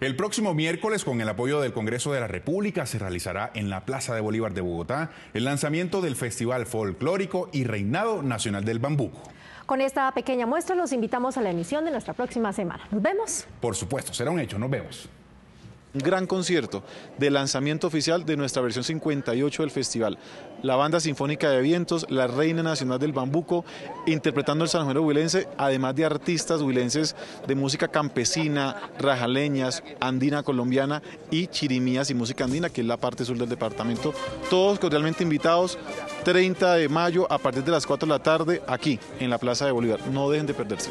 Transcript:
El próximo miércoles, con el apoyo del Congreso de la República, se realizará en la Plaza de Bolívar de Bogotá el lanzamiento del Festival Folclórico y Reinado Nacional del Bambuco. Con esta pequeña muestra los invitamos a la emisión de nuestra próxima semana. Nos vemos. Por supuesto, será un hecho. Nos vemos. Un gran concierto de lanzamiento oficial de nuestra versión 58 del festival. La Banda Sinfónica de Vientos, la Reina Nacional del Bambuco, interpretando el sanjuanero huilense, además de artistas huilenses de música campesina, rajaleñas, andina colombiana y chirimías y música andina, que es la parte sur del departamento. Todos cordialmente invitados, 30 de mayo a partir de las 4 de la tarde, aquí en la Plaza de Bolívar. No dejen de perderse.